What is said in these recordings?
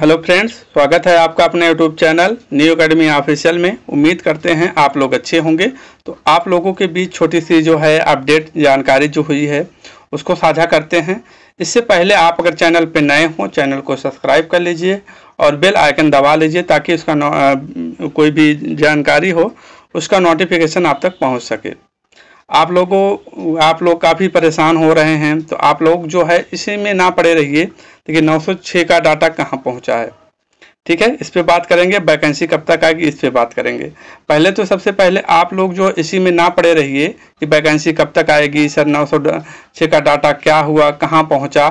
hello friends स्वागत है आपका अपने YouTube channel new academy official में उम्मीद करते हैं आप लोग अच्छे होंगे तो आप लोगों के बीच छोटी सी जो है अपडेट जानकारी जो हुई है उसको साझा करते हैं इससे पहले आप अगर चैनल पर नए हों चैनल को सब्सक्राइब कर लीजिए और बेल आइकन दबा लीजिए ताकि उसका कोई भी जानकारी हो उसका नोटिफिकेशन आप तक पहुँच सके आप लोगों आप लोग काफ़ी परेशान हो रहे हैं तो आप लोग जो है इसी में ना पड़े रहिए देखिए छः का डाटा कहाँ पहुँचा है ठीक है इस पर बात करेंगे वैकेंसी कब तक आएगी इस पर बात करेंगे पहले तो सबसे पहले आप लोग जो इसी में ना पड़े रहिए कि वैकेंसी कब तक आएगी सर नौ सौ छः का डाटा क्या हुआ कहाँ पहुँचा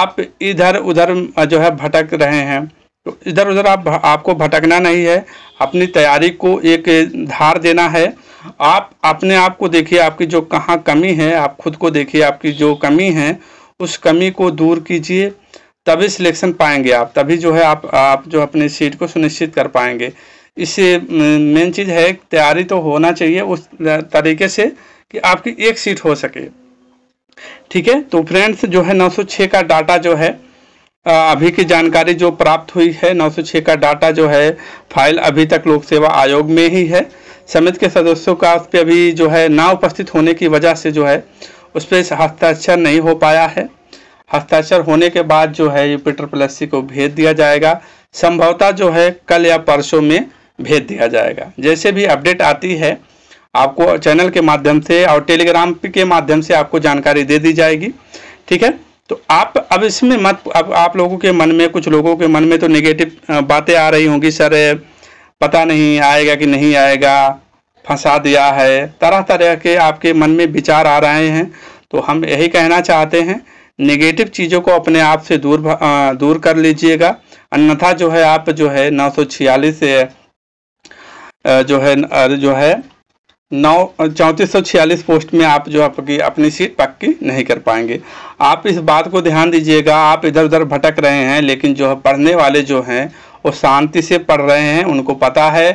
आप इधर उधर जो है भटक रहे हैं तो इधर उधर आप आपको भटकना नहीं है अपनी तैयारी को एक धार देना है आप अपने आप को देखिए आपकी जो कहाँ कमी है आप खुद को देखिए आपकी जो कमी है उस कमी को दूर कीजिए तभी सिलेक्शन पाएंगे आप तभी जो है आप आप जो अपनी सीट को सुनिश्चित कर पाएंगे इससे मेन चीज़ है तैयारी तो होना चाहिए उस तरीके से कि आपकी एक सीट हो सके ठीक है तो फ्रेंड्स जो है 906 का डाटा जो है अभी की जानकारी जो प्राप्त हुई है 906 का डाटा जो है फाइल अभी तक लोक सेवा आयोग में ही है समिति के सदस्यों का उस पर अभी जो है ना उपस्थित होने की वजह से जो है उस पर हस्ताक्षर नहीं हो पाया है हस्ताक्षर होने के बाद जो है यूपिटर प्लसी को भेज दिया जाएगा संभवतः जो है कल या परसों में भेज दिया जाएगा जैसे भी अपडेट आती है आपको चैनल के माध्यम से और टेलीग्राम के माध्यम से आपको जानकारी दे दी जाएगी ठीक है तो आप अब इसमें मत अब आप लोगों के मन में कुछ लोगों के मन में तो नेगेटिव बातें आ रही होंगी सर पता नहीं आएगा कि नहीं आएगा फंसा दिया है तरह तरह के आपके मन में विचार आ रहे हैं तो हम यही कहना चाहते हैं नेगेटिव चीज़ों को अपने आप से दूर आ, दूर कर लीजिएगा अन्यथा जो है आप जो है नौ सौ छियालीस जो है जो है नौ चौंतीस सौ छियालीस पोस्ट में आप जो आपकी अपनी सीट पक्की नहीं कर पाएंगे आप इस बात को ध्यान दीजिएगा आप इधर उधर भटक रहे हैं लेकिन जो है पढ़ने वाले जो हैं वो शांति से पढ़ रहे हैं उनको पता है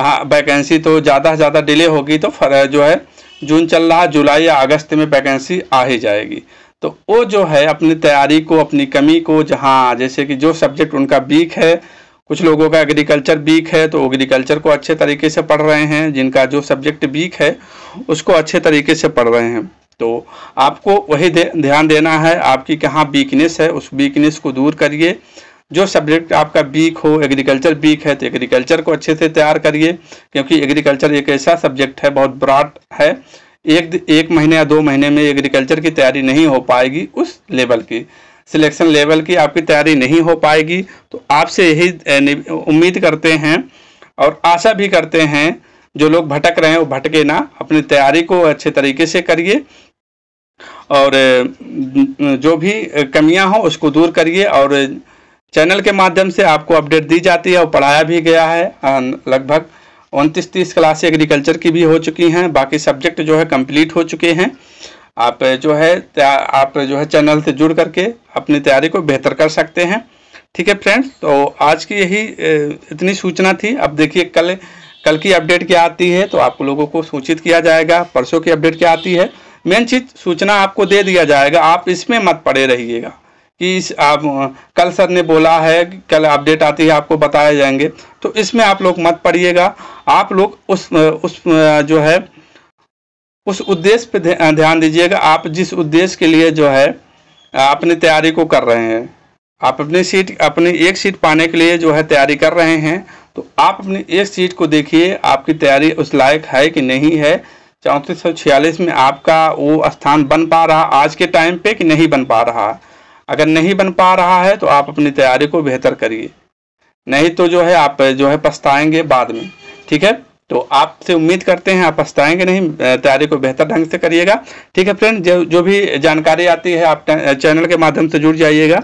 हाँ वैकेंसी तो ज़्यादा से ज़्यादा डिले होगी तो फर जो है जून चल रहा जुलाई या अगस्त में वैकेंसी आ ही जाएगी तो वो जो है अपनी तैयारी को अपनी कमी को जहाँ जैसे कि जो सब्जेक्ट उनका वीक है कुछ लोगों का एग्रीकल्चर वीक है तो एग्रीकल्चर को अच्छे तरीके से पढ़ रहे हैं जिनका जो सब्जेक्ट वीक है उसको अच्छे तरीके से पढ़ रहे हैं तो आपको वही दे, ध्यान देना है आपकी कहाँ वीकनेस है उस वीकनेस को दूर करिए जो सब्जेक्ट आपका वीक हो एग्रीकल्चर वीक है तो एग्रीकल्चर को अच्छे से तैयार करिए क्योंकि एग्रीकल्चर एक ऐसा सब्जेक्ट है बहुत ब्रॉड है एक एक महीने या दो महीने में एग्रीकल्चर की तैयारी नहीं हो पाएगी उस लेवल की सिलेक्शन लेवल की आपकी तैयारी नहीं हो पाएगी तो आपसे यही उम्मीद करते हैं और आशा भी करते हैं जो लोग भटक रहे हैं वो भटके ना अपनी तैयारी को अच्छे तरीके से करिए और जो भी कमियां हो उसको दूर करिए और चैनल के माध्यम से आपको अपडेट दी जाती है और पढ़ाया भी गया है लगभग उनतीस तीस क्लासें एग्रीकल्चर की भी हो चुकी हैं बाकी सब्जेक्ट जो है कंप्लीट हो चुके हैं आप जो है आप जो है चैनल से जुड़ करके अपनी तैयारी को बेहतर कर सकते हैं ठीक है फ्रेंड्स तो आज की यही इतनी सूचना थी अब देखिए कल कल की अपडेट क्या आती है तो आप लोगों को सूचित किया जाएगा परसों की अपडेट क्या आती है मेन चीज़ सूचना आपको दे दिया जाएगा आप इसमें मत पड़े रहिएगा कि इस आप कल सर ने बोला है कल अपडेट आती है आपको बताए जाएंगे तो इसमें आप लोग मत पढ़िएगा आप लोग उस उस जो है उस उद्देश्य पर ध्यान दीजिएगा आप जिस उद्देश्य के लिए जो है अपनी तैयारी को कर रहे हैं आप अपनी सीट अपनी एक सीट पाने के लिए जो है तैयारी कर रहे हैं तो आप अपनी एक सीट को देखिए आपकी तैयारी उस लायक है कि नहीं है चौंतीस सौ छियालीस में आपका वो स्थान बन पा रहा आज के टाइम पे कि नहीं बन पा रहा अगर नहीं बन पा रहा है तो आप अपनी तैयारी को बेहतर करिए नहीं तो जो है आप जो है पछताएंगे बाद में ठीक है तो आपसे उम्मीद करते हैं आप पछताएंगे नहीं तैयारी को बेहतर ढंग से करिएगा ठीक है फ्रेंड जो जो भी जानकारी आती है आप चैनल के माध्यम से जुड़ जाइएगा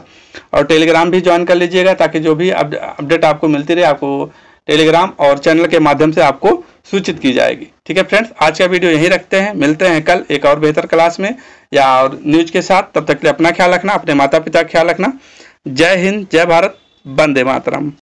और टेलीग्राम भी ज्वाइन कर लीजिएगा ताकि जो भी अपडेट आपको मिलती रहे आपको टेलीग्राम और चैनल के माध्यम से आपको सूचित की जाएगी ठीक है फ्रेंड्स आज का वीडियो यहीं रखते हैं मिलते हैं कल एक और बेहतर क्लास में या और न्यूज के साथ तब तक के लिए अपना ख्याल रखना अपने माता पिता का ख्याल रखना जय हिंद जय भारत वंदे मातरम